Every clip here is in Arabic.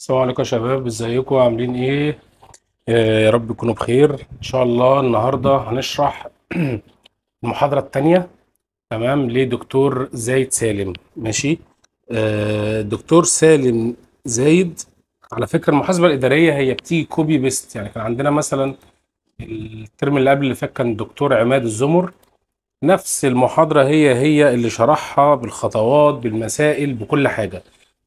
السلام عليكم يا شباب ازيكم عاملين ايه آه، يا رب تكونوا بخير ان شاء الله النهارده هنشرح المحاضره الثانيه تمام لدكتور زايد سالم ماشي آه، دكتور سالم زايد على فكره المحاسبه الاداريه هي بتيجي كوبي بيست يعني كان عندنا مثلا الترم اللي قبل اللي فات كان الدكتور عماد الزمر نفس المحاضره هي هي اللي شرحها بالخطوات بالمسائل بكل حاجه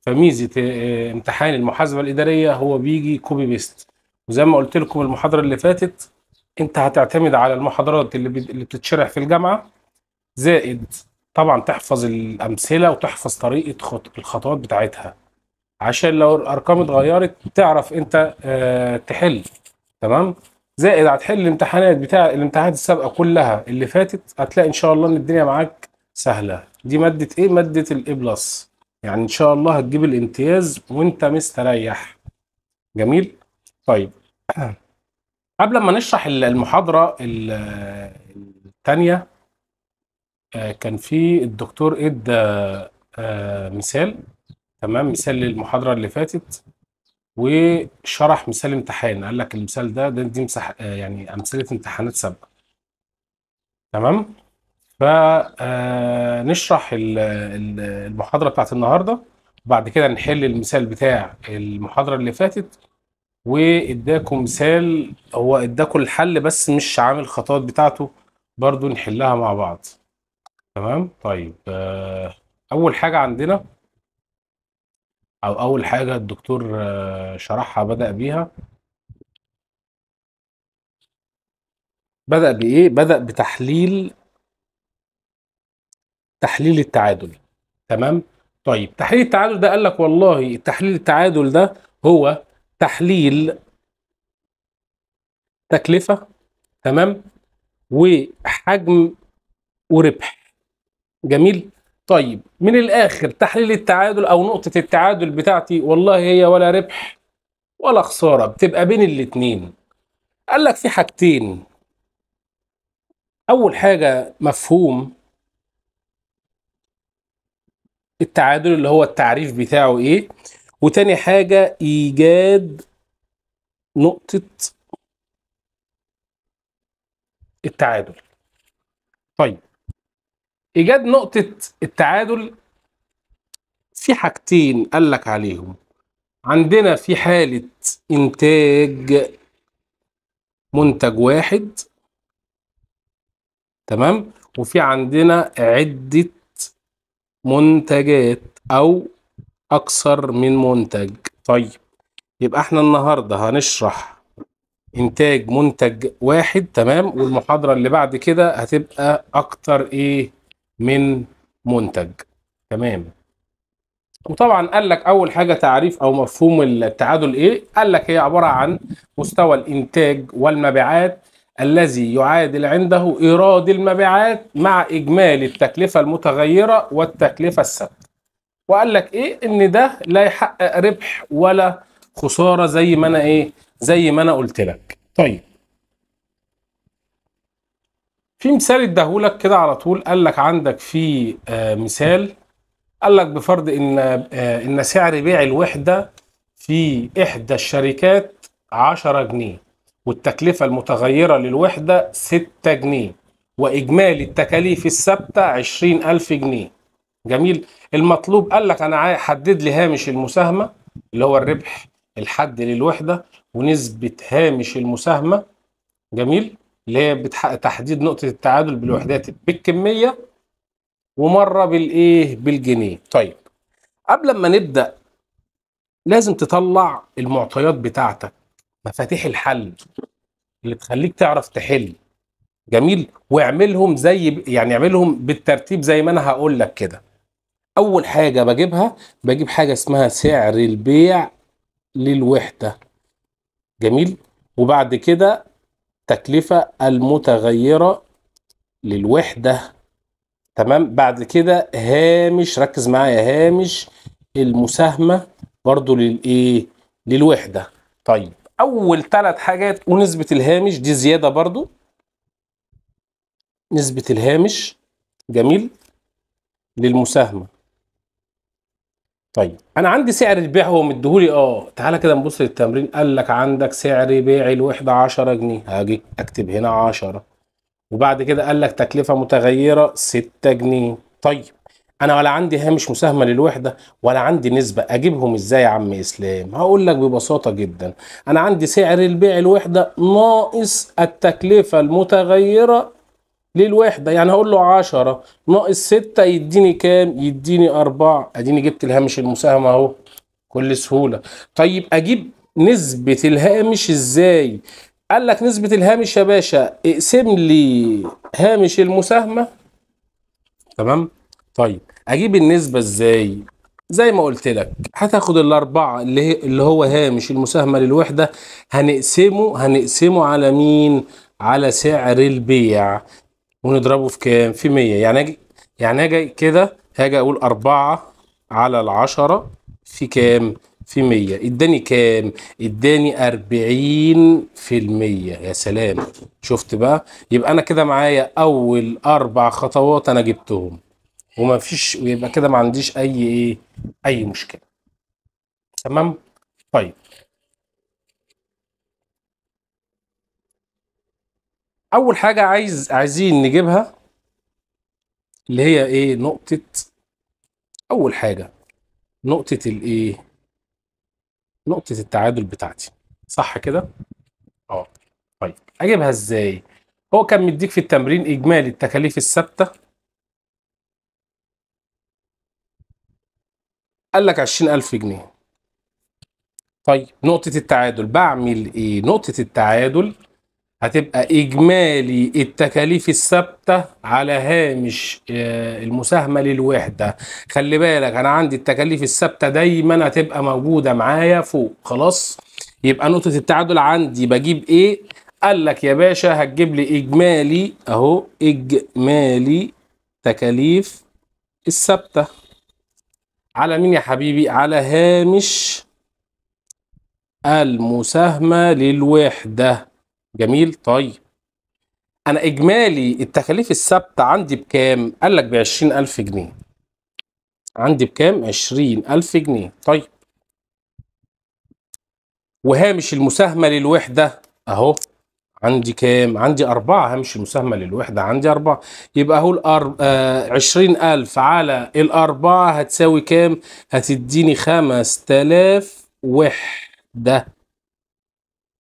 فميزه آه، امتحان المحاسبه الاداريه هو بيجي كوبي بيست وزي ما قلت لكم المحاضره اللي فاتت انت هتعتمد على المحاضرات اللي اللي بتتشرح في الجامعه زائد طبعا تحفظ الامثله وتحفظ طريقه الخطوات بتاعتها عشان لو الارقام اتغيرت تعرف انت آه، تحل تمام زائد هتحل الامتحانات بتاع الامتحانات السابقه كلها اللي فاتت هتلاقي ان شاء الله ان الدنيا معاك سهله دي ماده ايه ماده الاي بلس يعني ان شاء الله هتجيب الامتياز وانت مستريح جميل طيب قبل ما نشرح المحاضره الثانيه آه، كان في الدكتور ادى آه، آه، مثال تمام مثال للمحاضره اللي فاتت وشرح مثال امتحان قال لك المثال ده ده دي مسح يعني امثله امتحانات سابقه تمام ف نشرح المحاضره بتاعت النهارده وبعد كده نحل المثال بتاع المحاضره اللي فاتت واداكم مثال هو اداكم الحل بس مش عامل الخطوات بتاعته برضو نحلها مع بعض تمام طيب آه، اول حاجه عندنا او اول حاجه الدكتور آه، شرحها بدا بيها بدأ بإيه؟ بدأ بتحليل تحليل التعادل تمام طيب تحليل التعادل ده قال لك والله تحليل التعادل ده هو تحليل تكلفه تمام وحجم وربح جميل طيب من الاخر تحليل التعادل او نقطه التعادل بتاعتي والله هي ولا ربح ولا خساره بتبقى بين الاتنين قال لك في حاجتين اول حاجه مفهوم التعادل اللي هو التعريف بتاعه ايه وتاني حاجة ايجاد نقطة التعادل طيب ايجاد نقطة التعادل في حاجتين قال لك عليهم عندنا في حالة انتاج منتج واحد تمام وفي عندنا عدة منتجات أو أكثر من منتج طيب يبقى احنا النهاردة هنشرح إنتاج منتج واحد تمام والمحاضرة اللي بعد كده هتبقى أكتر إيه من منتج تمام وطبعا قال لك اول حاجه تعريف او مفهوم التعادل ايه قال لك هي عباره عن مستوى الانتاج والمبيعات الذي يعادل عنده إيراد المبيعات مع إجمالي التكلفة المتغيرة والتكلفة الثابتة وقال لك إيه إن ده لا يحقق ربح ولا خسارة زي ما أنا إيه زي ما أنا قلت لك طيب في مثال اداهولك كده على طول قال لك عندك في آه مثال قال لك بفرض ان آه ان سعر بيع الوحده في احدى الشركات 10 جنيه والتكلفة المتغيرة للوحدة 6 جنيه وإجمالي التكاليف الثابتة 20000 جنيه جميل المطلوب قال لك أنا حدد لي هامش المساهمة اللي هو الربح الحد للوحدة ونسبة هامش المساهمة جميل اللي هي بتحقق تحديد نقطة التعادل بالوحدات بالكمية ومرة بالإيه بالجنيه طيب قبل ما نبدأ لازم تطلع المعطيات بتاعتك مفاتيح الحل اللي تخليك تعرف تحل جميل واعملهم زي يعني اعملهم بالترتيب زي ما انا هقول لك كده اول حاجه بجيبها بجيب حاجه اسمها سعر البيع للوحده جميل وبعد كده تكلفه المتغيره للوحده تمام بعد كده هامش ركز معايا هامش المساهمه برضو للايه للوحده طيب اول ثلاث حاجات ونسبه الهامش دي زياده برضو نسبه الهامش جميل للمساهمه طيب انا عندي سعر البيع هو مديهولي اه تعالى كده نبص للتمرين قال لك عندك سعر بيع الوحده 10 جنيه هاجي اكتب هنا 10 وبعد كده قال لك تكلفه متغيره 6 جنيه طيب انا ولا عندي هامش مساهمه للوحده ولا عندي نسبه اجيبهم ازاي يا عم اسلام هقول لك ببساطه جدا انا عندي سعر البيع الوحده ناقص التكلفه المتغيره للوحده يعني هقول له 10 ناقص 6 يديني كام يديني 4 اديني جبت الهامش المساهمه اهو بكل سهوله طيب اجيب نسبه الهامش ازاي قال لك نسبه الهامش يا باشا اقسم لي هامش المساهمه تمام طيب اجيب النسبه ازاي زي ما قلت لك هتاخد الاربعه اللي اللي هو هامش المساهمه للوحده هنقسمه هنقسمه على مين على سعر البيع ونضربه في كام في 100 يعني اجي يعني اجي كده هاجي اقول 4 على العشرة في كام في 100 اداني كام اداني 40 في المية يا سلام شفت بقى يبقى انا كده معايا اول اربع خطوات انا جبتهم وما فيش ويبقى كده ما عنديش اي ايه اي مشكله تمام طيب اول حاجه عايز عايزين نجيبها اللي هي ايه نقطه اول حاجه نقطه الايه نقطه التعادل بتاعتي صح كده اه طيب اجيبها ازاي هو كان مديك في التمرين اجمالي التكاليف الثابته قال لك 20000 جنيه طيب نقطة التعادل بعمل ايه؟ نقطة التعادل هتبقى إجمالي التكاليف الثابتة على هامش آه، المساهمة للوحدة خلي بالك أنا عندي التكاليف الثابتة دايما هتبقى موجودة معايا فوق خلاص يبقى نقطة التعادل عندي بجيب إيه قال لك يا باشا هتجيب لي إجمالي أهو إجمالي تكاليف الثابتة على مين يا حبيبي على هامش المساهمة للوحدة جميل طيب أنا إجمالي التكاليف الثابتة عندي بكام؟ قال لك بعشرين ألف جنيه عندي بكام؟ عشرين ألف جنيه طيب وهامش المساهمة للوحدة أهو عندي كام عندي أربعة همشي المساهمة للوحدة عندي أربعة يبقى هو الأرب... آه عشرين ألف على الأربعة هتساوي كام هتديني خمس تلاف وحدة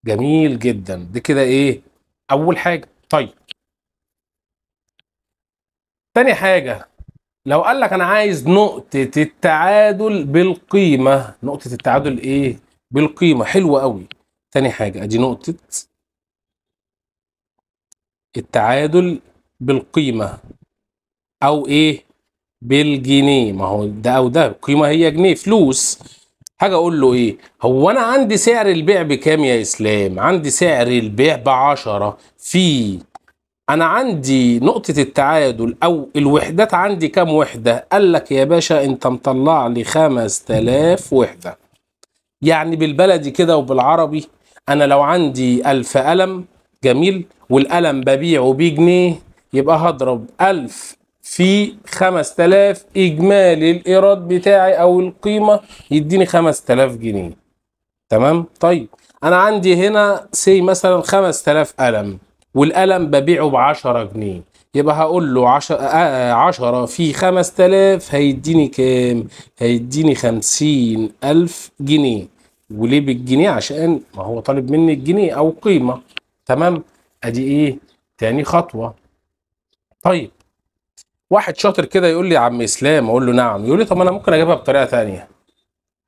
جميل جدا دي كده إيه أول حاجة طيب تاني حاجة لو قال لك أنا عايز نقطة التعادل بالقيمة نقطة التعادل إيه بالقيمة حلوة قوي تاني حاجة أدي نقطة التعادل بالقيمة أو إيه بالجنيه ما هو ده أو ده القيمة هي جنيه فلوس حاجة أقول له إيه هو أنا عندي سعر البيع بكام يا إسلام عندي سعر البيع بعشرة في أنا عندي نقطة التعادل أو الوحدات عندي كام وحدة قال لك يا باشا أنت مطلع لي 5000 وحدة يعني بالبلدي كده وبالعربي أنا لو عندي 1000 قلم جميل والقلم ببيعه بجنيه يبقى هضرب 1000 في 5000 اجمالي الايراد بتاعي او القيمه يديني 5000 جنيه تمام طيب انا عندي هنا سي مثلا 5000 قلم والقلم ببيعه ب 10 جنيه يبقى هقول له 10 آه، آه، في 5000 هيديني كام هيديني 50000 جنيه وليه بالجنيه عشان ما هو طالب مني الجنيه او قيمه تمام ادي ايه تاني خطوه طيب واحد شاطر كده يقول لي يا عم اسلام اقول له نعم يقول لي طب انا ممكن اجيبها بطريقه تانية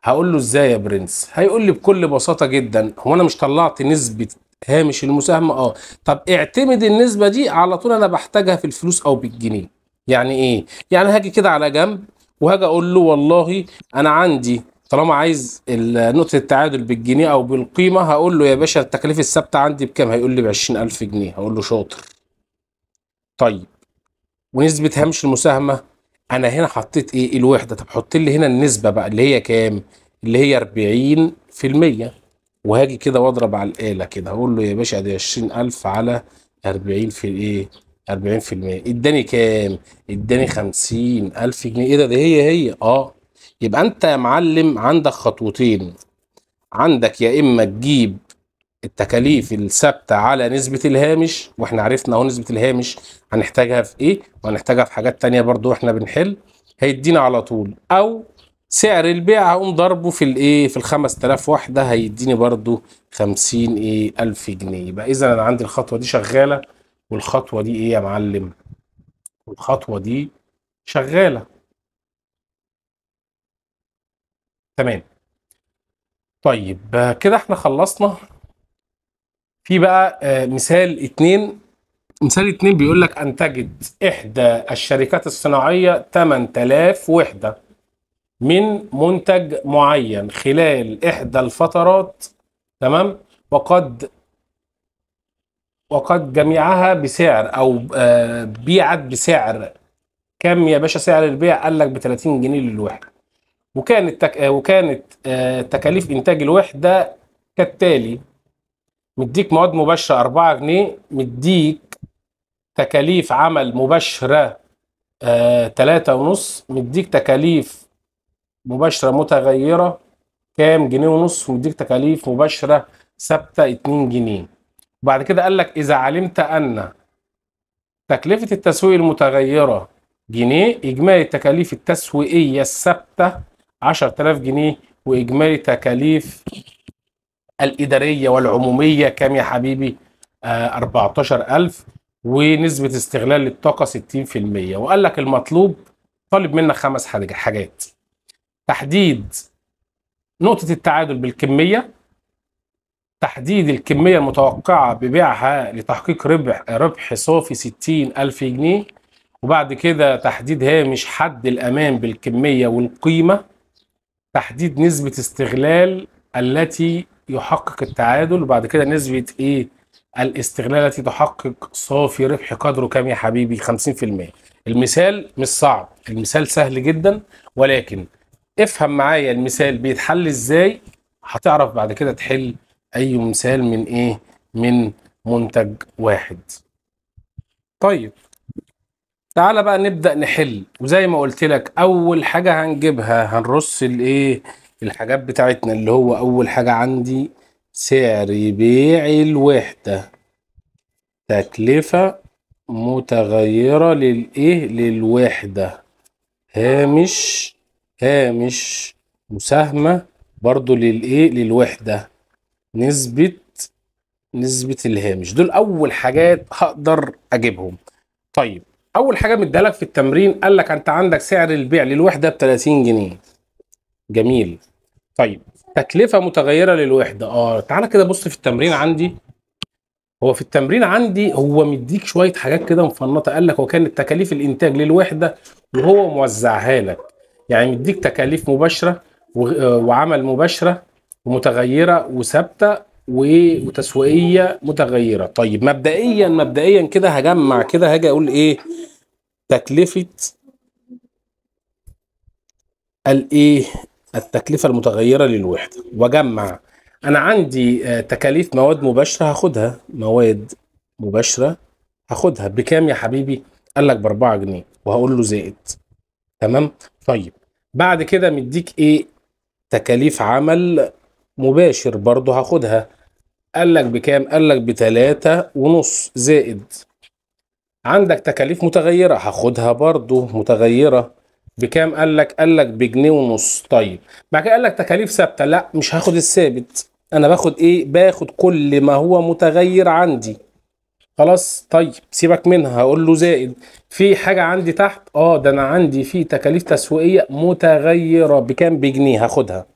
هقول له ازاي يا برنس هيقول لي بكل بساطه جدا هو انا مش طلعت نسبه هامش المساهمه اه طب اعتمد النسبه دي على طول انا بحتاجها في الفلوس او بالجنيه يعني ايه يعني هاجي كده على جنب وهاجي اقول له والله انا عندي طالما عايز نقطه التعادل بالجنيه او بالقيمه هقول له يا باشا التكاليف الثابته عندي بكام هيقول لي ب 20000 جنيه هقول له شاطر طيب ونسبه هامش المساهمه انا هنا حطيت ايه الوحده طب حط لي هنا النسبه بقى اللي هي كام اللي هي 40% وهاجي كده واضرب على الاله كده هقول له يا باشا دي 20000 على 40 في ايه 40% اداني كام اداني 50000 جنيه ايه ده ده هي هي اه يبقى انت يا معلم عندك خطوتين عندك يا اما تجيب التكاليف الثابته على نسبه الهامش واحنا عرفنا اهو نسبه الهامش هنحتاجها في ايه وهنحتاجها في حاجات تانية برضو احنا بنحل هيدينا على طول او سعر البيع هقوم ضربه في الايه في ال 5000 واحده هيديني برضو 50 ايه 1000 جنيه يبقى اذا انا عندي الخطوه دي شغاله والخطوه دي ايه يا معلم الخطوه دي شغاله تمام طيب كده احنا خلصنا في بقى آه، مثال اتنين مثال اتنين بيقول لك انتجت احدى الشركات الصناعيه 8000 وحده من منتج معين خلال احدى الفترات تمام وقد وقد جميعها بسعر او آه، بيعت بسعر كم يا باشا سعر البيع قال لك ب 30 جنيه للوحده وكانت تك... آه، وكانت آه، تكاليف انتاج الوحده كالتالي مديك مواد مباشره 4 جنيه مديك تكاليف عمل مباشره آه، تلاتة ونص مديك تكاليف مباشرة متغيرة كام جنيه ونص ومديك تكاليف مباشرة ثابتة اتنين جنيه وبعد كده قال لك إذا علمت أن تكلفة التسويق المتغيرة جنيه إجمالي التكاليف التسويقية الثابتة 10000 جنيه واجمالي تكاليف الاداريه والعموميه كام يا حبيبي آه 14000 ونسبه استغلال للطاقه 60% وقال لك المطلوب طالب منك خمس حاجات تحديد نقطه التعادل بالكميه تحديد الكميه المتوقعه ببيعها لتحقيق ربح ربح صافي 60000 جنيه وبعد كده تحديد هامش حد الامان بالكميه والقيمه تحديد نسبة استغلال التي يحقق التعادل وبعد كده نسبة ايه الاستغلال التي تحقق صافي ربح قدره كام يا حبيبي 50% المثال مش صعب المثال سهل جدا ولكن افهم معايا المثال بيتحل ازاي هتعرف بعد كده تحل اي مثال من ايه من منتج واحد طيب تعالى بقى نبدأ نحل وزي ما قلت لك أول حاجة هنجيبها هنرص الإيه الحاجات بتاعتنا اللي هو أول حاجة عندي سعر بيع الوحدة تكلفة متغيرة للإيه للوحدة هامش هامش مساهمة برضو للإيه للوحدة نسبة نسبة الهامش دول أول حاجات هقدر أجيبهم طيب اول حاجه مدالك في التمرين قال لك انت عندك سعر البيع للوحده ب 30 جنيه جميل طيب تكلفه متغيره للوحده اه تعالى كده بص في التمرين عندي هو في التمرين عندي هو مديك شويه حاجات كده مفنطه قال لك وكان تكاليف الانتاج للوحده وهو موزعها لك يعني مديك تكاليف مباشره آه، وعمل مباشره ومتغيره وثابته وتسويقيه متغيره طيب مبدئيا مبدئيا كده هجمع كده هاجي اقول ايه تكلفه الايه التكلفه المتغيره للوحده واجمع انا عندي آه، تكاليف مواد مباشره هاخدها مواد مباشره هاخدها بكام يا حبيبي قال لك ب 4 جنيه وهقول له زائد تمام طيب بعد كده مديك ايه تكاليف عمل مباشر برضه هاخدها قال لك بكام قال لك بتلاتة ونص زائد عندك تكاليف متغيرة هاخدها برضه متغيرة بكام قال لك قال لك بجنيه ونص طيب بعد كده قال لك تكاليف ثابتة لا مش هاخد الثابت انا باخد ايه باخد كل ما هو متغير عندي خلاص طيب سيبك منها هقول له زائد في حاجة عندي تحت اه ده انا عندي في تكاليف تسويقية متغيرة بكام بجنيه هاخدها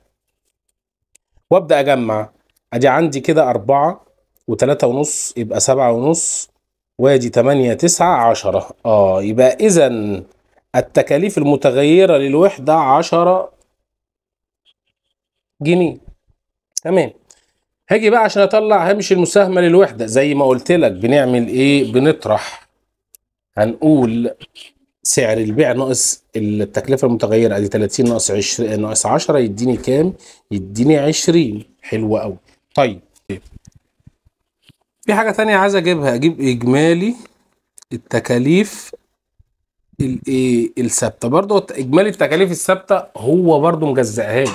وابدا اجمع ادي عندي كده أربعة وتلاتة ونص يبقى سبعة ونص وادي تمانية تسعة عشرة اه يبقى اذا التكاليف المتغيرة للوحدة عشرة جنيه تمام هاجي بقى عشان اطلع هامش المساهمة للوحدة زي ما قلت لك بنعمل ايه بنطرح هنقول سعر البيع ناقص التكلفه المتغيره ادي 30 ناقص 20 آه، ناقص 10 يديني كام؟ يديني 20 حلو قوي طيب في حاجه تانية عايز اجيبها اجيب اجمالي التكاليف الايه الثابته برضه اجمالي التكاليف الثابته هو برضه مجزئها لي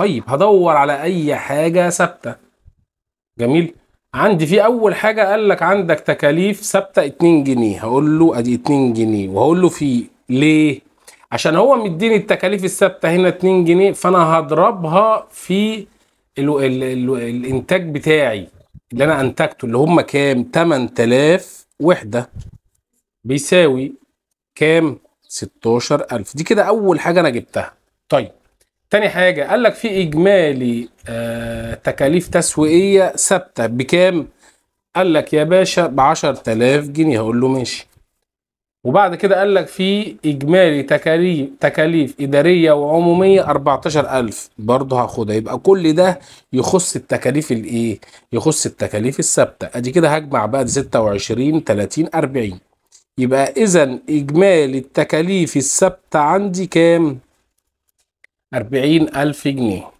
طيب هدور على اي حاجه ثابته جميل عندي في اول حاجه قال لك عندك تكاليف ثابته 2 جنيه هقول له ادي 2 جنيه وهقول له في ليه عشان هو مديني التكاليف الثابته هنا 2 جنيه فانا هضربها في الـ الـ الـ الانتاج بتاعي اللي انا انتجته اللي هم كام 8000 وحده بيساوي كام 16000 دي كده اول حاجه انا جبتها طيب تاني حاجة قال لك في إجمالي آه تكاليف تسويقية ثابتة بكام؟ قال لك يا باشا ب 10000 جنيه هقول له ماشي وبعد كده قال لك في إجمالي تكاليف تكاليف إدارية وعمومية 14000 برضه هاخدها يبقى كل ده يخص التكاليف الإيه؟ يخص التكاليف الثابتة أدي كده هجمع بقى 26 30 40 يبقى إذا إجمالي التكاليف الثابتة عندي كام؟ أربعين ألف جنيه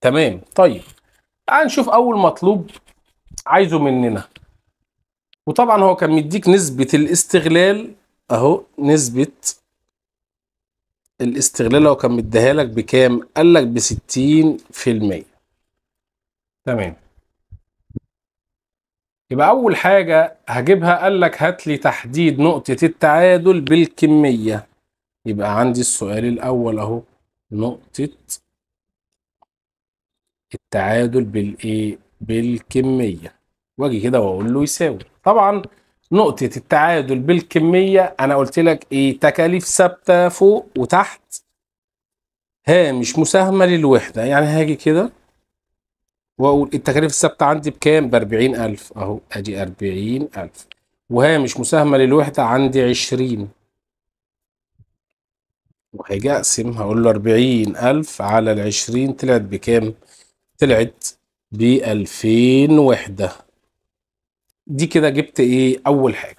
تمام طيب تعال نشوف أول مطلوب عايزه مننا وطبعا هو كان مديك نسبة الاستغلال أهو نسبة الاستغلال هو كان مديها لك بكام؟ قال لك بستين في المية تمام يبقى أول حاجة هجيبها قال لك هات لي تحديد نقطة التعادل بالكمية يبقى عندي السؤال الأول أهو نقطة التعادل بالايه بالكمية واجي كده واقول له يساوي طبعا نقطة التعادل بالكمية انا قلت لك ايه تكاليف ثابتة فوق وتحت هامش مساهمة للوحدة يعني هاجي كده واقول التكاليف الثابتة عندي بكام ب 40000 اهو ادي 40000 وهامش مساهمة للوحدة عندي 20 وهاجي اقسم هقول له 40000 على ال 20 طلعت بكام؟ طلعت ب 2000 وحدة دي كده جبت ايه أول حاجة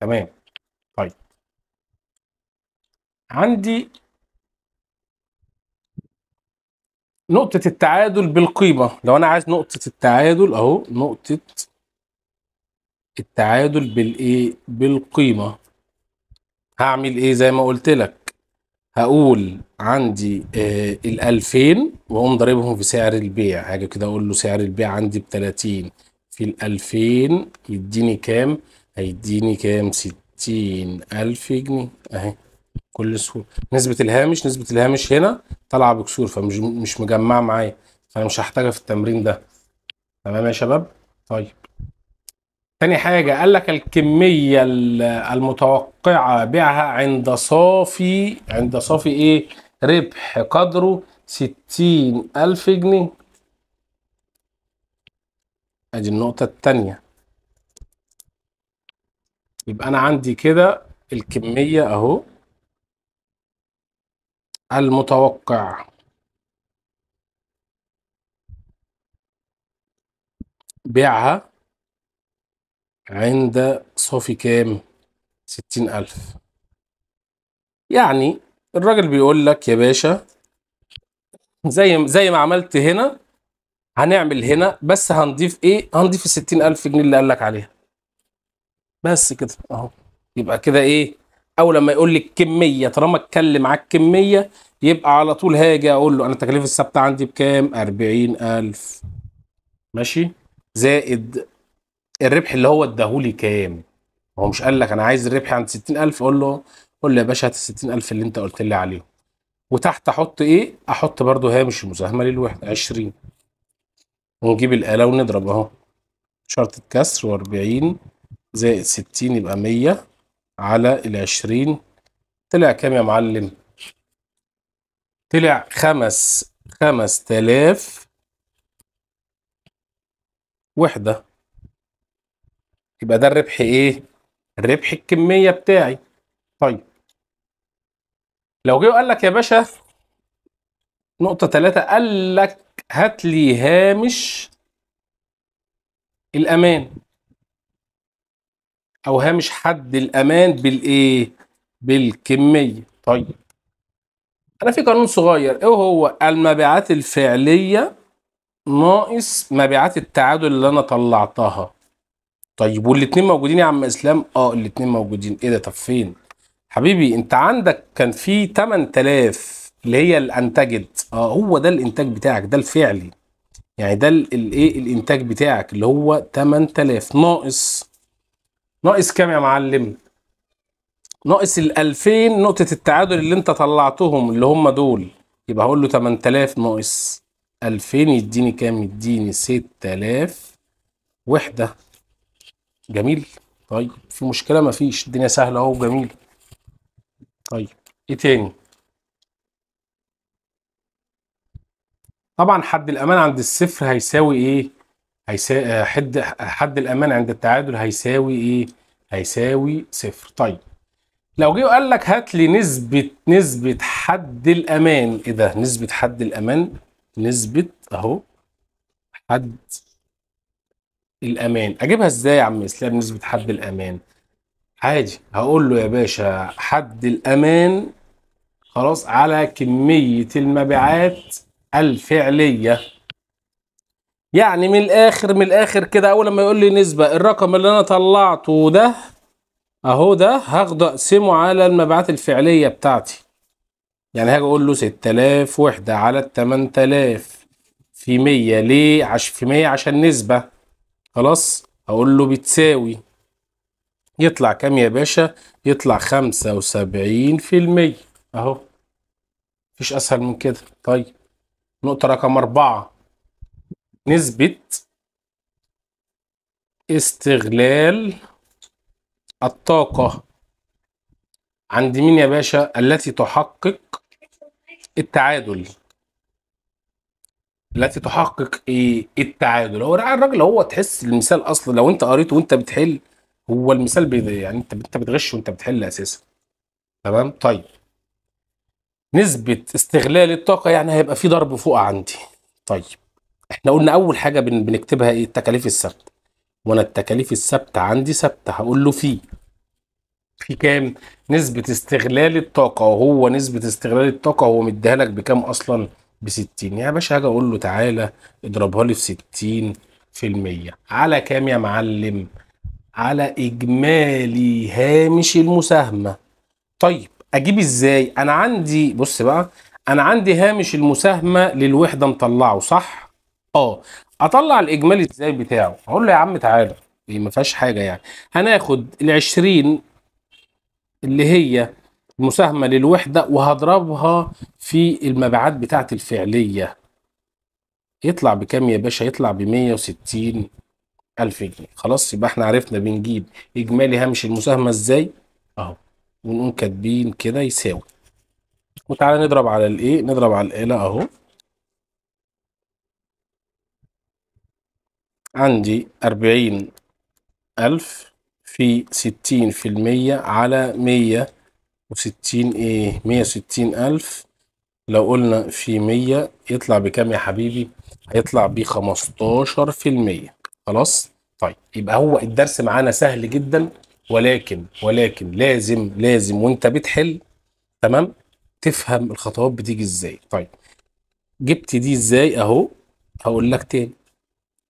تمام طيب عندي نقطة التعادل بالقيمة لو أنا عايز نقطة التعادل أهو نقطة التعادل بالإيه بالقيمة هعمل إيه زي ما قلت لك هقول عندي آه الألفين وأقوم ضاربهم في سعر البيع حاجة كده أقول له سعر البيع عندي بتلاتين في الألفين يديني كام؟ هيديني كام؟ ستين ألف جنيه أهي كل سهولة نسبة الهامش نسبة الهامش هنا طالعة بكسور فمش مش مجمعة معايا فأنا مش هحتاجها في التمرين ده تمام يا شباب؟ طيب تاني حاجة قال لك الكمية المتوقعة بيعها عند صافي عند صافي ايه ربح قدره ستين ألف جنيه ادي النقطة التانية يبقى أنا عندي كده الكمية أهو المتوقع بيعها عند صافي كام ستين ألف يعني الراجل بيقول لك يا باشا زي زي ما عملت هنا هنعمل هنا بس هنضيف ايه هنضيف الستين ألف جنيه اللي قال لك عليها بس كده اهو يبقى كده ايه او لما يقول لي الكميه طالما اتكلم على الكميه يبقى على طول هاجي اقول له انا التكاليف الثابته عندي بكام 40000 ماشي زائد الربح اللي هو اداهولي كام هو مش قال لك انا عايز الربح عند 60000 قول له قول لي يا باشا هات ال 60000 اللي انت قلت لي عليهم وتحت احط ايه احط برضو هامش المساهمه للوحده 20 ونجيب الاله ونضرب اهو شرطة كسر و40 زائد 60 يبقى 100 على ال 20 طلع كام يا معلم؟ طلع خمس خمس تلاف وحدة يبقى ده الربح ايه الربح الكميه بتاعي طيب لو جه وقال لك يا باشا نقطه ثلاثة قال لك هات لي هامش الامان او هامش حد الامان بالايه بالكميه طيب انا في قانون صغير ايه هو المبيعات الفعليه ناقص مبيعات التعادل اللي انا طلعتها طيب والاثنين موجودين يا عم اسلام اه الاثنين موجودين ايه ده طب فين حبيبي انت عندك كان في 8000 اللي هي الانتجد اه هو ده الانتاج بتاعك ده الفعلي يعني ده الايه الانتاج بتاعك اللي هو 8000 ناقص ناقص كام يا معلم ناقص ال 2000 نقطة التعادل اللي انت طلعتهم اللي هم دول يبقى هقول له 8000 ناقص 2000 يديني كام يديني 6000 وحدة جميل طيب في مشكله مفيش الدنيا سهله اهو وجميله طيب ايه تاني طبعا حد الامان عند الصفر هيساوي ايه هيساوي حد حد الامان عند التعادل هيساوي ايه هيساوي صفر طيب لو جه وقال لك هات لي نسبه نسبه حد الامان ايه ده نسبه حد الامان نسبه اهو حد الأمان أجيبها إزاي يا عم إسلام نسبة حد الأمان؟ عادي هقول له يا باشا حد الأمان خلاص على كمية المبيعات الفعلية يعني من الآخر من الآخر كده أول ما يقول لي نسبة الرقم اللي أنا طلعته ده أهو ده هاخده أقسمه على المبيعات الفعلية بتاعتي يعني هاجي أقول له 6000 وحدة على 8000 في 100 ليه؟ عش في 100 عشان نسبة خلاص اقول له بتساوي يطلع كام يا باشا يطلع خمسة وسبعين في المية اهو مفيش اسهل من كده طيب نقطة رقم اربعة نسبة استغلال الطاقة عند مين يا باشا التي تحقق التعادل التي تحقق ايه التعادل هو الراجل هو تحس المثال اصلا لو انت قريته وانت بتحل هو المثال يعني انت انت بتغش وانت بتحل اساسا تمام طيب نسبة استغلال الطاقة يعني هيبقى في ضرب فوق عندي طيب احنا قلنا اول حاجة بن بنكتبها ايه التكاليف الثابتة وانا التكاليف الثابتة عندي ثابتة هقول له في في كام نسبة استغلال الطاقة وهو نسبة استغلال الطاقة هو مديها لك بكام اصلا ب 60 يعني باش هاجي اقول له تعالى اضربها لي في 60% في المية على كام يا معلم على اجمالي هامش المساهمه طيب اجيب ازاي انا عندي بص بقى انا عندي هامش المساهمه للوحده مطلعه صح اه اطلع الاجمالي ازاي بتاعه اقول له يا عم تعالى إيه، ما فيهاش حاجه يعني هناخد العشرين 20 اللي هي مساهمة للوحدة وهضربها في المبيعات بتاعة الفعلية يطلع بكام يا باشا يطلع ب 160 ألف جنيه خلاص يبقى احنا عرفنا بنجيب إجمالي هامش المساهمة ازاي أهو ونقوم كاتبين كده يساوي وتعالى نضرب على الايه نضرب على الآلة أهو عندي أربعين ألف في ستين في المية على مية وستين ايه مية وستين ألف لو قلنا في مية يطلع بكام يا حبيبي؟ هيطلع ب 15% خلاص؟ طيب يبقى هو الدرس معانا سهل جدا ولكن ولكن لازم لازم وانت بتحل تمام تفهم الخطوات بتيجي ازاي طيب جبت دي ازاي اهو هقول لك تاني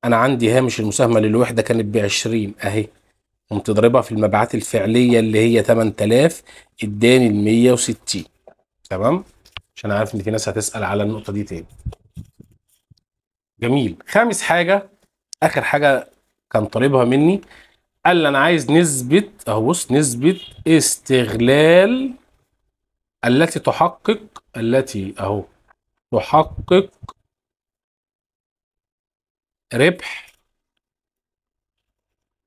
انا عندي هامش المساهمه للوحده كانت بعشرين 20 اهي قمت ضربها في المبيعات الفعليه اللي هي 8000 اداني ال 160 تمام عشان عارف ان في ناس هتسال على النقطه دي تاني جميل خامس حاجه اخر حاجه كان طالبها مني قال لي انا عايز نسبه اهو بص نسبه استغلال التي تحقق التي اهو تحقق ربح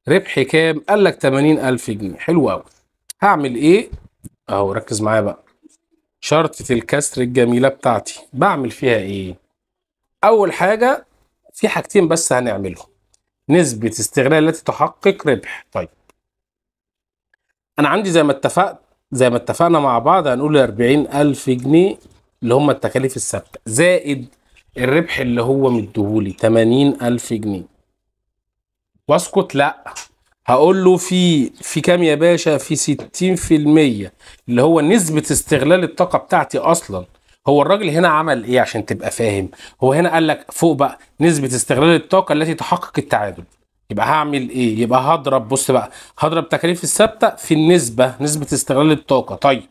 ربحي كام قال لك 80000 جنيه حلو قوي هعمل ايه اهو ركز معايا بقى شرطة الكسر الجميلة بتاعتي بعمل فيها ايه اول حاجة في حاجتين بس هنعملهم نسبة استغلال التي تحقق ربح طيب انا عندي زي ما اتفقت زي ما اتفقنا مع بعض هنقول 40000 جنيه اللي هم التكاليف الثابتة زائد الربح اللي هو مديهولي 80000 جنيه واسكت لا هقول له في في كام يا باشا في 60% اللي هو نسبه استغلال الطاقه بتاعتي اصلا هو الراجل هنا عمل ايه عشان تبقى فاهم هو هنا قال لك فوق بقى نسبه استغلال الطاقه التي تحقق التعادل يبقى هعمل ايه يبقى هضرب بص بقى هضرب تكاليف الثابته في النسبه نسبه استغلال الطاقه طيب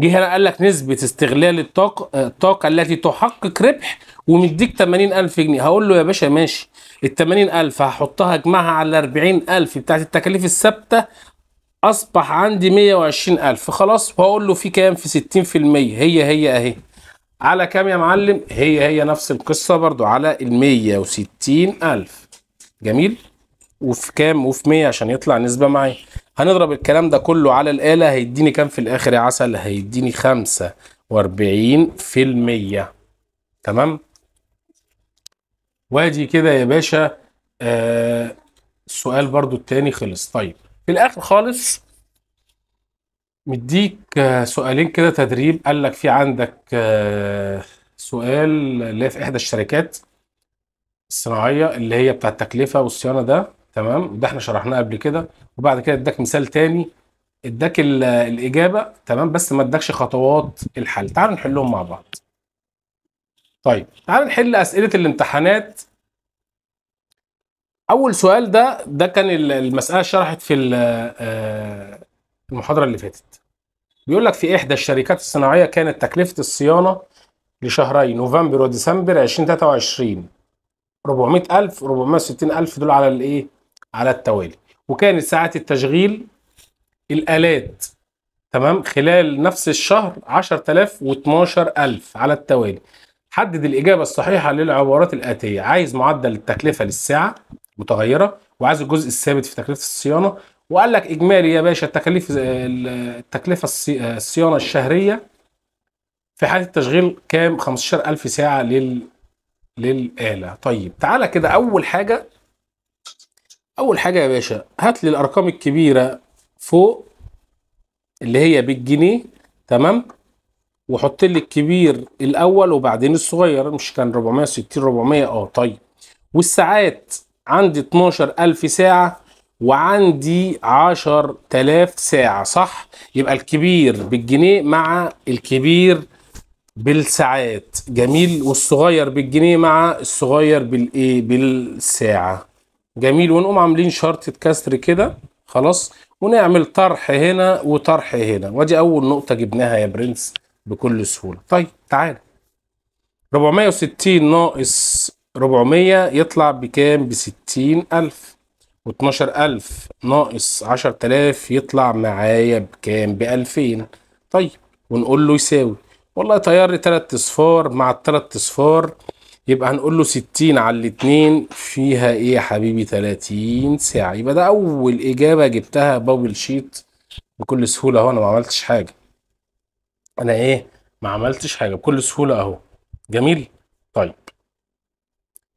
جه هنا قال لك نسبه استغلال الطاقه الطاقه التي تحقق ربح ومديك 80000 جنيه هقول له يا باشا ماشي ال 80000 هحطها اجمعها على 40000 بتاعت التكاليف الثابته اصبح عندي 120000 خلاص وهقول له في كام في 60% هي هي اهي على كام يا معلم هي هي نفس القصه برضو على ال 160000 جميل وفي كام وفي 100 عشان يطلع نسبه معايا هنضرب الكلام ده كله على الآلة هيديني كام في الآخر يا عسل هيديني خمسة واربعين في المية تمام وادي كده يا باشا آه السؤال برضو التاني خلص طيب في الآخر خالص مديك آه، سؤالين كده تدريب قال لك في عندك آه، سؤال اللي هي في إحدى الشركات الصناعية اللي هي بتاع التكلفة والصيانة ده تمام ده احنا شرحناه قبل كده وبعد كده اداك مثال تاني اداك الاجابه تمام بس ما اداكش خطوات الحل تعال نحلهم مع بعض طيب تعال نحل اسئله الامتحانات اول سؤال ده ده كان المساله شرحت في آه، المحاضره اللي فاتت بيقول لك في احدى الشركات الصناعيه كانت تكلفه الصيانه لشهرين نوفمبر وديسمبر 2023 400000 460000 دول على الايه على التوالي وكانت ساعات التشغيل الآلات تمام خلال نفس الشهر 10000 و12000 على التوالي حدد الإجابة الصحيحة للعبارات الآتية عايز معدل التكلفة للساعة متغيرة وعايز الجزء الثابت في تكلفة الصيانة وقال لك إجمالي يا باشا التكاليف التكلفة الصيانة الشهرية في حالة التشغيل كام 15000 ساعة لل للآلة طيب تعالى كده أول حاجة اول حاجه يا باشا هات لي الارقام الكبيره فوق اللي هي بالجنيه تمام وحط لي الكبير الاول وبعدين الصغير مش كان 460 400 اه طيب والساعات عندي 12000 ساعه وعندي 10000 ساعه صح يبقى الكبير بالجنيه مع الكبير بالساعات جميل والصغير بالجنيه مع الصغير بالايه بالساعه جميل ونقوم عاملين شرطة كسر كده خلاص ونعمل طرح هنا وطرح هنا وادي اول نقطة جبناها يا برنس بكل سهولة طيب تعالى 460 ناقص 400 يطلع بكام ب 60000 و12000 ناقص 10000 يطلع معايا بكام ب 2000 طيب ونقول له يساوي والله طيار لي تلات اصفار مع التلات اصفار يبقى هنقول له 60 على الاتنين فيها ايه يا حبيبي 30 ساعة يبقى ده أول إجابة جبتها بابل شيت بكل سهولة أهو أنا ما عملتش حاجة أنا إيه ما عملتش حاجة بكل سهولة أهو جميل طيب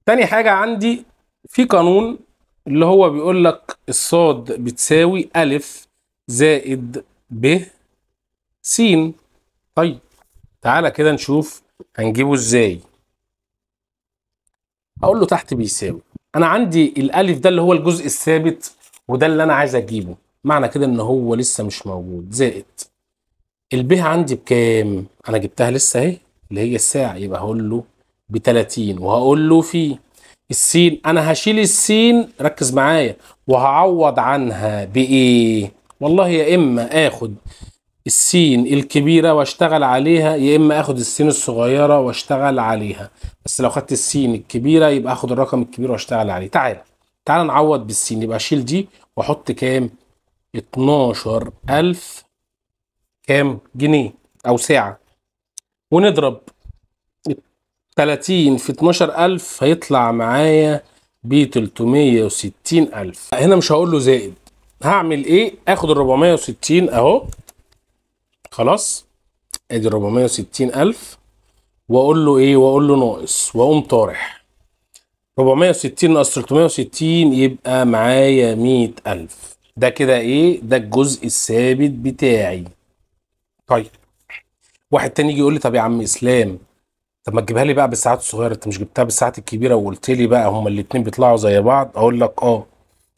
تاني حاجة عندي في قانون اللي هو بيقول لك الصاد بتساوي ألف زائد ب س طيب تعالى كده نشوف هنجيبه ازاي اقول له تحت بيساوي انا عندي الالف ده اللي هو الجزء الثابت وده اللي انا عايز اجيبه معنى كده ان هو لسه مش موجود زائد الب عندي بكام انا جبتها لسه اهي اللي هي الساعه يبقى هقول له ب 30 وهقول له في السين انا هشيل السين ركز معايا وهعوض عنها بايه والله يا اما اخد السين الكبيره واشتغل عليها يا اما اخد السين الصغيره واشتغل عليها بس لو خدت السين الكبيره يبقى اخد الرقم الكبير واشتغل عليه تعال تعال نعوض بالسين يبقى اشيل دي واحط كام 12000 كام جنيه او ساعه ونضرب 30 في 12000 هيطلع معايا ب 360000 هنا مش هقول له زائد هعمل ايه اخد ال 460 اهو خلاص ادي 460000 واقول له ايه واقول له ناقص واقوم طارح 460 ناقص 360 يبقى معايا 100000 ده كده ايه ده الجزء الثابت بتاعي طيب واحد تاني يجي يقول لي طب يا عم اسلام طب ما تجيبها لي بقى بالساعات الصغيره انت مش جبتها بالساعات الكبيره وقلت لي بقى هما الاثنين بيطلعوا زي بعض اقول لك اه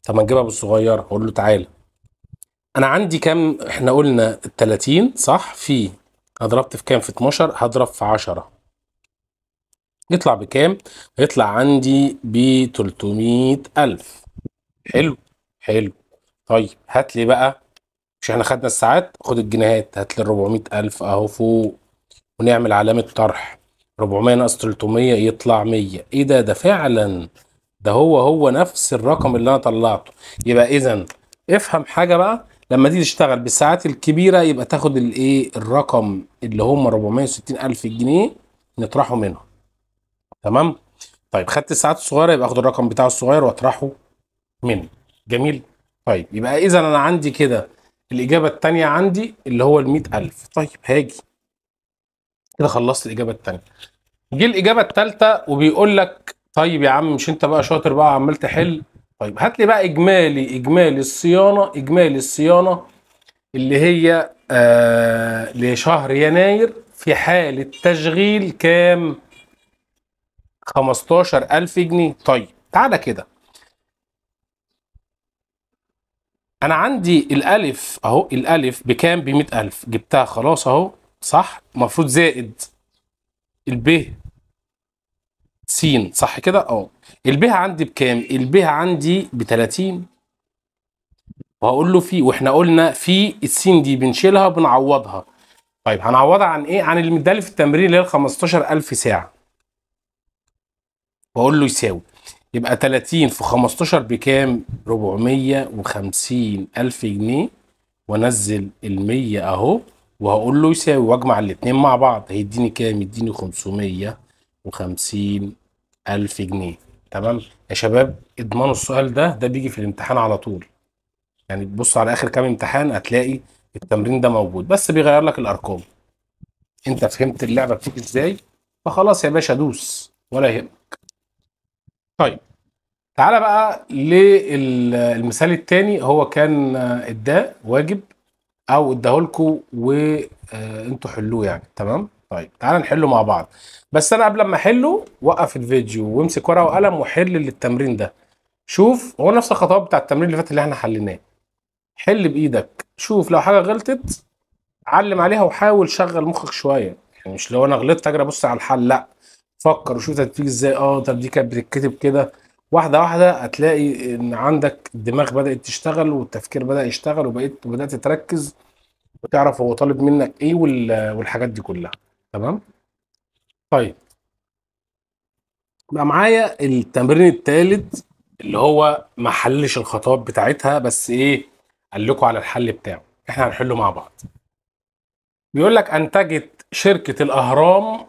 طب ما نجيبها بالصغيره اقول له تعالى انا عندي كام احنا قلنا 30 صح في هضربت في كام في 12 هضرب في 10 يطلع بكام يطلع عندي ب 300000 حلو حلو طيب هات لي بقى مش احنا خدنا الساعات خد الجنيهات هات لي 400000 اهو فوق ونعمل علامه طرح 400 ناقص 300 يطلع 100 ايه ده ده فعلا ده هو هو نفس الرقم اللي انا طلعته يبقى اذا افهم حاجه بقى لما تيجي تشتغل بالساعات الكبيره يبقى تاخد الايه الرقم اللي هم 460 الف جنيه نطرحه منهم تمام طيب خدت الساعات الصغيره يبقى اخد الرقم بتاعه الصغير واطرحه منه جميل طيب يبقى اذا انا عندي كده الاجابه الثانيه عندي اللي هو ال 100000 طيب هاجي كده خلصت الاجابه الثانيه جه الاجابه الثالثه وبيقول لك طيب يا عم مش انت بقى شاطر بقى عمال تحل طيب هات لي بقى اجمالي اجمالي الصيانه اجمالي الصيانه اللي هي آه لشهر يناير في حاله تشغيل كام 15000 جنيه طيب تعالى كده انا عندي الالف اهو الالف بكام ب 100000 جبتها خلاص اهو صح المفروض زائد الب س صح كده اه الب عندي بكام الب عندي ب 30 وهقول له في واحنا قلنا في السين دي بنشيلها بنعوضها طيب هنعوضها عن ايه عن اللي مدالي في التمرين اللي هي 15000 ساعه واقول له يساوي يبقى 30 في 15 بكام 450 ألف جنيه وانزل ال 100 اهو وهقول له يساوي واجمع الاثنين مع بعض هيديني كام يديني 500 وخمسين ألف جنيه تمام يا شباب اضمنوا السؤال ده ده بيجي في الامتحان على طول يعني تبص على آخر كام امتحان هتلاقي التمرين ده موجود بس بيغير لك الأرقام أنت فهمت اللعبة بتيجي إزاي فخلاص يا باشا دوس ولا يهمك طيب تعالى بقى للمثال الثاني هو كان اداه واجب او اداهولكوا وانتوا حلوه يعني تمام طيب تعال نحله مع بعض بس انا قبل ما احله وقف الفيديو وامسك ورقه وقلم وحل للتمرين ده شوف هو نفس الخطوات بتاع التمرين اللي فات اللي احنا حليناه حل بايدك شوف لو حاجه غلطت علم عليها وحاول شغل مخك شويه يعني مش لو انا غلطت اجري ابص على الحل لا فكر وشوف هتيجي ازاي اه طب دي كانت بتتكتب كده واحده واحده هتلاقي ان عندك الدماغ بدات تشتغل والتفكير بدا يشتغل وبقيت وبدات تركز وتعرف هو طالب منك ايه والحاجات دي كلها تمام طيب بقى معايا التمرين الثالث اللي هو ما حلش الخطوات بتاعتها بس ايه قال لكم على الحل بتاعه احنا هنحله مع بعض بيقول لك انتجت شركه الاهرام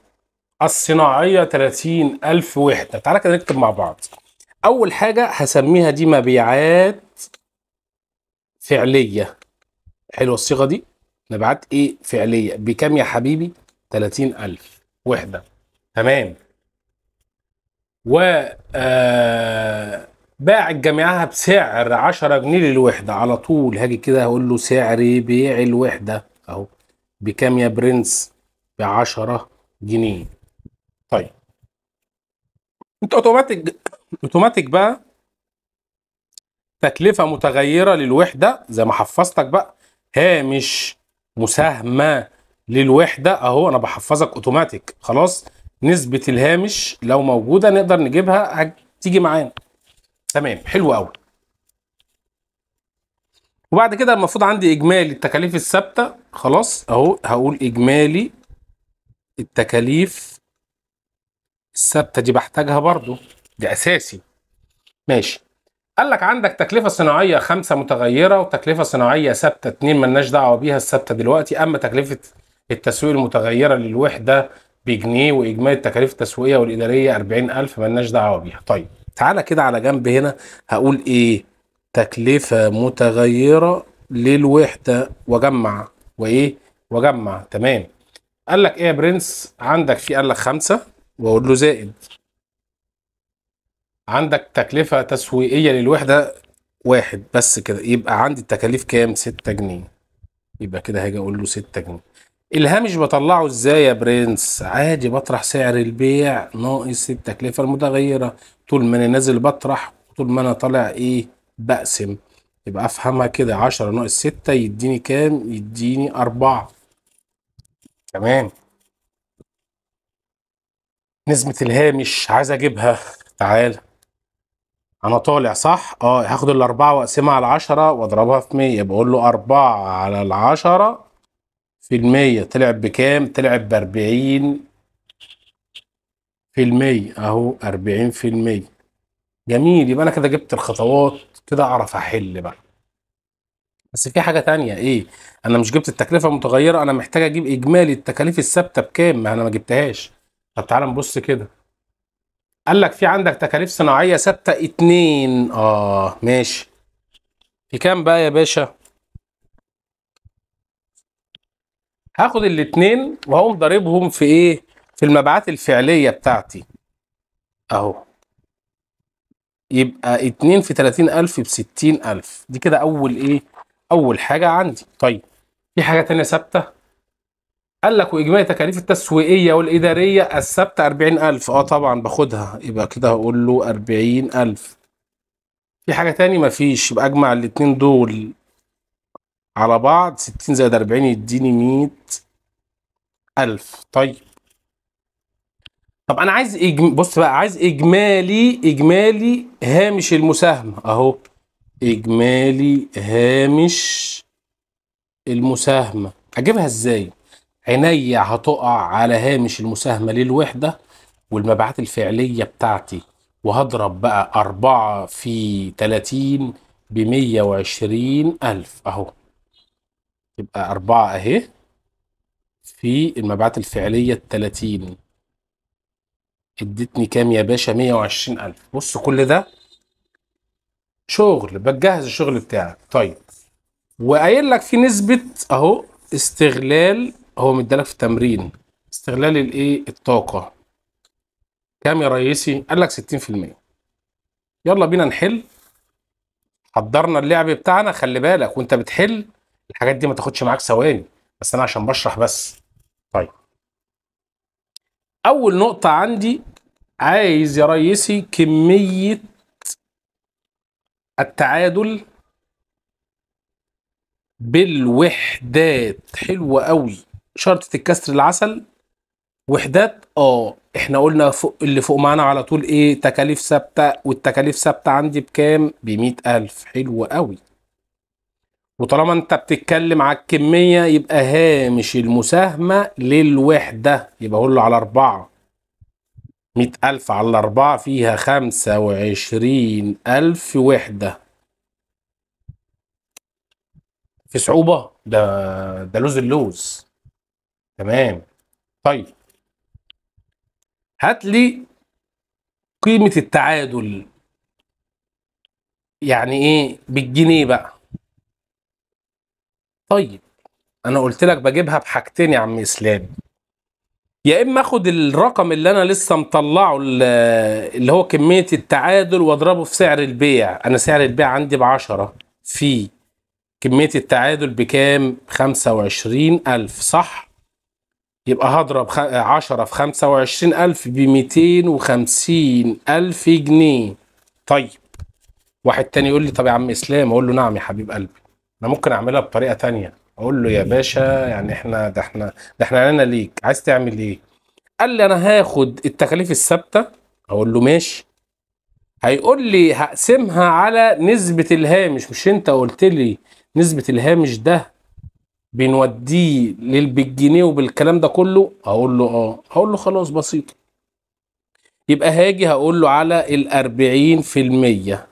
الصناعيه 30000 وحده تعالى كده نكتب مع بعض اول حاجه هسميها دي مبيعات فعليه حلوه الصيغه دي مبيعات ايه فعليه بكام يا حبيبي 30000 وحده تمام و آه، باع جميعها بسعر 10 جنيه للوحده على طول هاجي كده هقول له سعر بيع الوحده اهو بكام يا برنس ب 10 جنيه طيب انت اوتوماتيك اوتوماتيك بقى تكلفه متغيره للوحده زي ما حفظتك بقى هامش مساهمه للوحده اهو انا بحفظك اوتوماتيك خلاص نسبه الهامش لو موجوده نقدر نجيبها هتيجي معانا تمام حلو قوي وبعد كده المفروض عندي اجمالي التكاليف الثابته خلاص اهو هقول اجمالي التكاليف الثابته دي بحتاجها برضو دي اساسي ماشي قال لك عندك تكلفه صناعيه خمسه متغيره وتكلفه صناعيه ثابته اتنين ملناش دعوه بيها الثابته دلوقتي اما تكلفه التسويق المتغيره للوحده بجنيه واجمالي التكاليف التسويقيه والاداريه 40000 ملناش دعوه بيها طيب تعالى كده على جنب هنا هقول ايه تكلفه متغيره للوحده واجمع وايه واجمع تمام قال لك ايه يا برنس عندك في قال لك خمسة واقول له زائد عندك تكلفة تسويقية للوحدة واحد بس كده يبقى عندي التكاليف كام ستة جنيه يبقى كده هاجي اقول له ستة جنيه الهامش بطلعه ازاي يا برنس عادي بطرح سعر البيع ناقص التكلفه المتغيره طول ما انا نازل بطرح طول ما انا طالع ايه بقسم يبقى افهمها كده 10 ناقص 6 يديني كام يديني 4 تمام نسبة الهامش عايز اجيبها تعالى انا طالع صح اه هاخد الاربعة واقسمها على 10 واضربها في 100 بقول له 4 على العشرة في المية طلعت بكام؟ طلعت بأربعين في المية أهو أربعين في المية جميل يبقى أنا كده جبت الخطوات كده أعرف أحل بقى بس في حاجة تانية إيه؟ أنا مش جبت التكلفة متغيرة أنا محتاج أجيب إجمالي التكاليف الثابتة بكام؟ ما أنا ما جبتهاش طب تعالى نبص كده قال لك في عندك تكاليف صناعية ثابتة اتنين آه ماشي في كام بقى يا باشا؟ هاخد الاثنين وهقوم ضاربهم في ايه في المبيعات الفعليه بتاعتي اهو يبقى 2 في 30000 ب 60000 دي كده اول ايه اول حاجه عندي طيب في حاجه ثانيه ثابته قال لك واجمالي التكاليف التسويقيه والاداريه الثابته 40000 اه طبعا باخدها يبقى كده هقول له 40000 في حاجه تاني مفيش يبقى اجمع الاتنين دول على بعض 60 زائد 40 يديني 100000 طيب طب أنا عايز إجم... بص بقى عايز إجمالي إجمالي هامش المساهمة أهو إجمالي هامش المساهمة أجيبها إزاي؟ عينيا هتقع على هامش المساهمة للوحدة والمبيعات الفعلية بتاعتي وهضرب بقى 4 في 30 ب 120000 أهو يبقى أربعة أهي في المبيعات الفعلية التلاتين ادتني كام يا باشا مية وعشرين ألف بص كل ده شغل بتجهز الشغل بتاعك طيب وقايل لك في نسبة أهو استغلال هو مدالك في التمرين استغلال الإيه الطاقة كام يا ريسي قال لك 60% يلا بينا نحل حضرنا اللعب بتاعنا خلي بالك وانت بتحل الحاجات دي ما تاخدش معاك ثواني بس انا عشان بشرح بس طيب اول نقطه عندي عايز يا ريسي كميه التعادل بالوحدات حلوة قوي شرطة الكسر العسل وحدات اه احنا قلنا فوق اللي فوق معانا على طول ايه تكاليف ثابتة والتكاليف ثابتة عندي بكام بمئة ألف حلوة قوي وطالما انت بتتكلم على الكمية يبقى هامش المساهمة للوحدة يبقى اقول له على أربعة مئة ألف على أربعة فيها خمسة وعشرين ألف وحدة في صعوبة ده ده لوز اللوز تمام طيب هات لي قيمة التعادل يعني ايه بالجنيه بقى طيب انا قلت لك بجيبها بحاجتين يا عم اسلام يا اما اخد الرقم اللي انا لسه مطلعه اللي هو كميه التعادل واضربه في سعر البيع انا سعر البيع عندي ب 10 في كميه التعادل بكام 25000 صح يبقى هضرب 10 في 25000 ب 250000 جنيه طيب واحد تاني يقول لي طب يا عم اسلام اقول له نعم يا حبيب قلبي انا ممكن اعملها بطريقه تانية اقول له يا باشا يعني احنا ده احنا ده احنا علينا ليك عايز تعمل ايه قال لي انا هاخد التكاليف الثابته اقول له ماشي هيقول لي هقسمها على نسبه الهامش مش انت قلت لي نسبه الهامش ده بنوديه للبجنيه وبالكلام ده كله هقول له اه هقول له خلاص بسيط يبقى هاجي هقول له على الأربعين في المية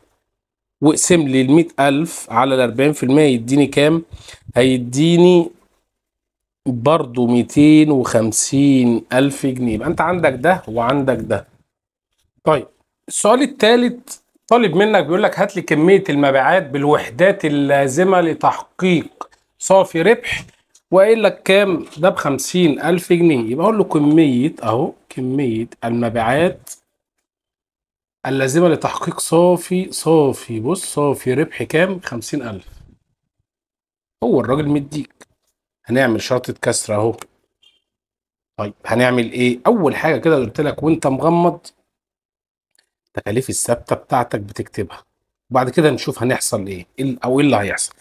واقسم لي ال 100000 على ال 40% يديني كام؟ هيديني برضو وخمسين ألف جنيه يبقى أنت عندك ده وعندك ده طيب السؤال الثالث طالب منك بيقول لك هات لي كمية المبيعات بالوحدات اللازمة لتحقيق صافي ربح وقايل لك كام ده ب 50000 ألف جنيه يبقى أقول له كمية أهو كمية المبيعات اللازمة لتحقيق صافي صافي بص صافي ربح كام خمسين ألف هو الراجل مديك هنعمل شرطة كسر أهو طيب هنعمل إيه أول حاجة كده قلت لك وأنت مغمض التكاليف الثابتة بتاعتك بتكتبها وبعد كده نشوف هنحصل إيه, إيه أو إيه اللي هيحصل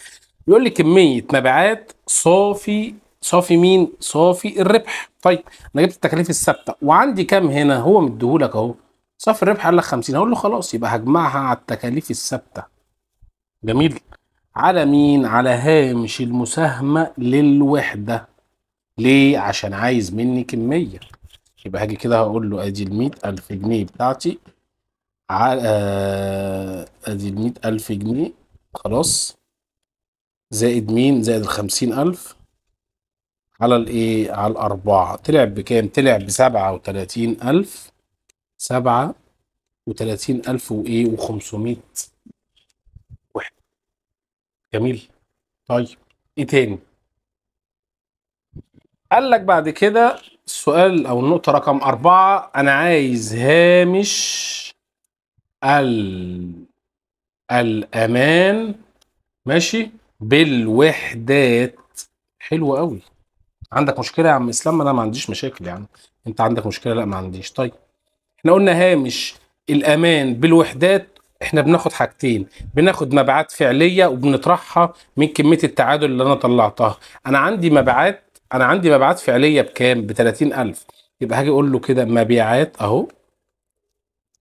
يقول لي كمية مبيعات صافي صافي مين؟ صافي الربح طيب أنا جبت التكاليف الثابتة وعندي كام هنا هو مديهولك أهو صافي الربح قال لك 50 هقول له خلاص يبقى هجمعها على التكاليف الثابته جميل على مين على هامش المساهمه للوحده ليه عشان عايز مني كميه يبقى هاجي كده هقول له ادي ال ألف جنيه بتاعتي آه، ادي ال ألف جنيه خلاص زائد مين زائد ال ألف على الايه على الاربعه طلع بكام طلع ب 37000 سبعة وتلاتين ألف وإيه وخمسمائة واحد جميل طيب إيه تاني؟ قال لك بعد كده السؤال أو النقطة رقم أربعة أنا عايز هامش ال الأمان ماشي بالوحدات حلو قوي عندك مشكلة يا عم إسلام أنا ما عنديش مشاكل يعني أنت عندك مشكلة لا ما عنديش طيب احنا قلنا هامش الامان بالوحدات احنا بناخد حاجتين بناخد مبيعات فعليه وبنطرحها من كميه التعادل اللي انا طلعتها انا عندي مبيعات انا عندي مبيعات فعليه بكام ب 30000 يبقى هاجي اقول له كده مبيعات اهو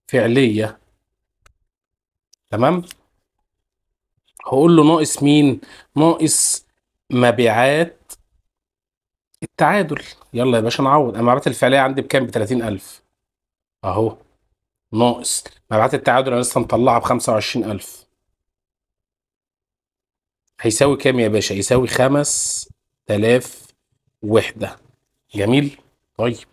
فعليه تمام هقول له ناقص مين ناقص مبيعات التعادل يلا يا باشا نعوض انا مبيعات الفعليه عندي بكام ب 30000 اهو ناقص مبيعات التعادل انا لسه مطلعها ب 25000 هيساوي كام يا باشا؟ يساوي 5000 وحده جميل طيب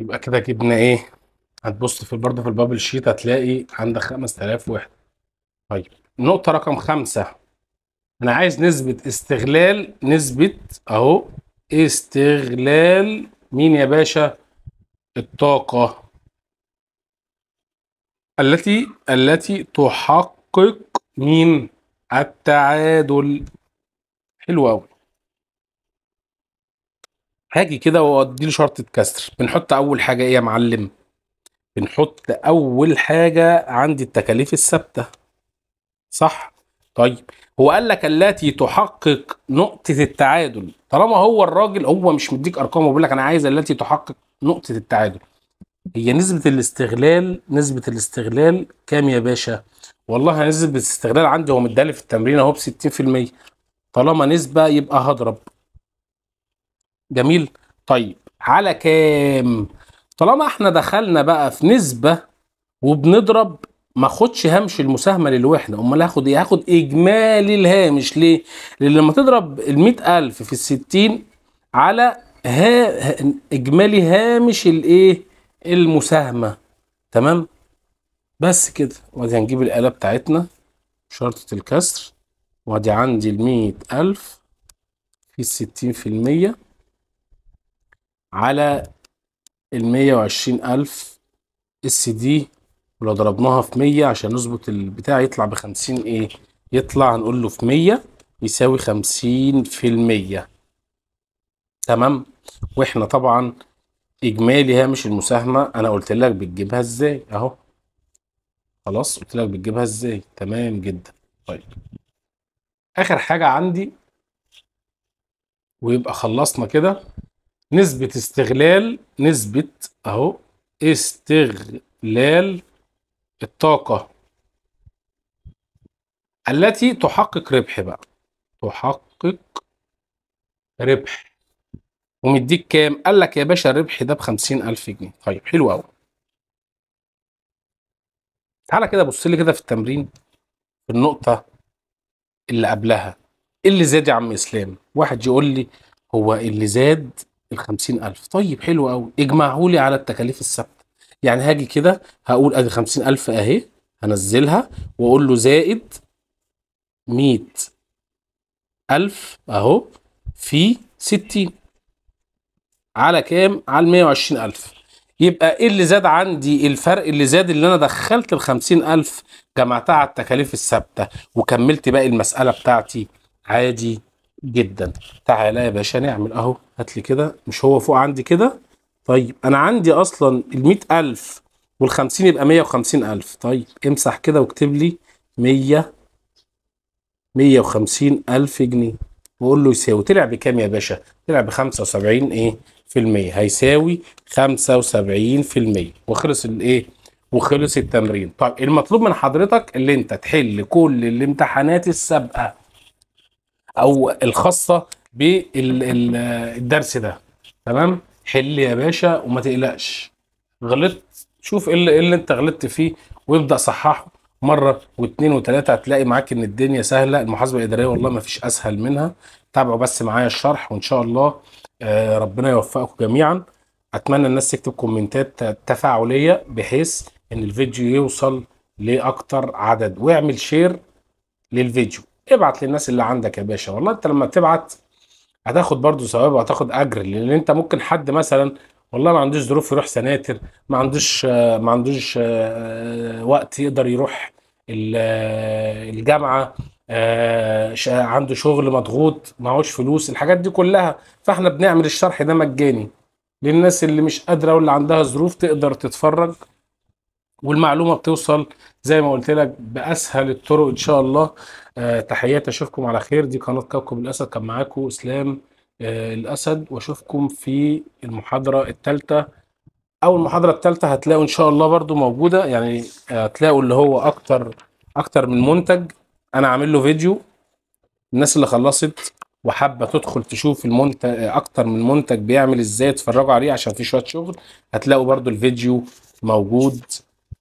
يبقى كده جبنا ايه؟ هتبص في برضه في البابل شيت هتلاقي عندك 5000 وحده طيب نقطه رقم خمسة انا عايز نسبه استغلال نسبه اهو استغلال مين يا باشا الطاقة التي التي تحقق مين التعادل حلو قوي هاجي كده وادي له شرطة كسر بنحط اول حاجة ايه يا معلم بنحط اول حاجة عندي التكاليف الثابتة صح طيب هو قال لك التي تحقق نقطة التعادل طالما هو الراجل هو مش مديك ارقام وبيقول لك انا عايز التي تحقق نقطة التعادل هي نسبة الاستغلال نسبة الاستغلال كام يا باشا؟ والله نسبة الاستغلال عندي هو مدالي في التمرين اهو ب 60% طالما نسبة يبقى هضرب جميل طيب على كام؟ طالما احنا دخلنا بقى في نسبة وبنضرب ما اخدش هامش المساهمه للوحده امال هاخد ايه هاخد اجمالي الهامش ليه لان لما تضرب ال ألف في ال على ها اجمالي هامش الايه المساهمه تمام بس كده وادي هنجيب الاله بتاعتنا شرطه الكسر وادي عندي ال ألف في ال في المية على ال وعشرين ألف اس دي ولو ضربناها في 100 عشان نظبط البتاع يطلع ب 50 ايه يطلع هنقول له في 100 يساوي 50% تمام واحنا طبعا اجمالي هامش المساهمه انا قلت لك بتجيبها ازاي اهو خلاص قلت لك بتجيبها ازاي تمام جدا طيب اخر حاجه عندي ويبقى خلصنا كده نسبه استغلال نسبه اهو استغلال الطاقة التي تحقق ربح بقى تحقق ربح ومديك كام؟ قال لك يا باشا الربح ده بخمسين ألف جنيه طيب حلو أوي تعالى كده بص لي كده في التمرين في النقطة اللي قبلها ايه اللي زاد يا عم اسلام؟ واحد يقول لي هو اللي زاد ال 50000 طيب حلو قوي اجمعه لي على التكاليف الثابته يعني هاجي كده هقول ادي خمسين الف اهي هنزلها واقول له زائد مية الف اهو في ستين على كام على المية وعشرين الف يبقى ايه اللي زاد عندي الفرق اللي زاد اللي انا دخلت ال 50000 جمعتها على التكاليف الثابته وكملت باقي المساله بتاعتي عادي جدا تعالى يا باشا نعمل اهو هات لي كده مش هو فوق عندي كده طيب انا عندي اصلا ال 100000 وال 50 يبقى 150000 طيب امسح كده واكتب لي 100 150000 جنيه واقول له يساوي طلع بكام يا باشا؟ طلع ب 75 ايه؟ في المية هيساوي 75 في المية وخلص الايه؟ وخلص التمرين طيب المطلوب من حضرتك اللي انت تحل كل الامتحانات السابقه او الخاصه بالدرس ده تمام حل يا باشا وما تقلقش غلطت شوف ايه اللي, إيه اللي انت غلطت فيه وابدا صححه مره واثنين وثلاثه هتلاقي معاك ان الدنيا سهله المحاسبه الاداريه والله ما فيش اسهل منها تابعوا بس معايا الشرح وان شاء الله آه، ربنا يوفقكم جميعا اتمنى الناس تكتب كومنتات تفاعليه بحيث ان الفيديو يوصل لاكتر عدد واعمل شير للفيديو ابعت للناس اللي عندك يا باشا والله انت لما تبعت هتاخد برضه ثواب وهتاخد اجر لان انت ممكن حد مثلا والله ما عندوش ظروف يروح سناتر ما عندوش ما عندوش آه، وقت يقدر يروح آه، الجامعه آه، عنده شغل مضغوط معهوش فلوس الحاجات دي كلها فاحنا بنعمل الشرح ده مجاني للناس اللي مش قادره واللي عندها ظروف تقدر تتفرج والمعلومه بتوصل زي ما قلت لك باسهل الطرق ان شاء الله آه تحياتي اشوفكم على خير دي قناه كوكب الاسد كان معاكم اسلام آه الاسد واشوفكم في المحاضره الثالثه او المحاضره الثالثه هتلاقوا ان شاء الله برضو موجوده يعني هتلاقوا اللي هو اكتر اكتر من منتج انا عامل له فيديو الناس اللي خلصت وحابه تدخل تشوف المنتج اكتر من منتج بيعمل ازاي اتفرجوا عليه عشان في شويه شغل هتلاقوا برضو الفيديو موجود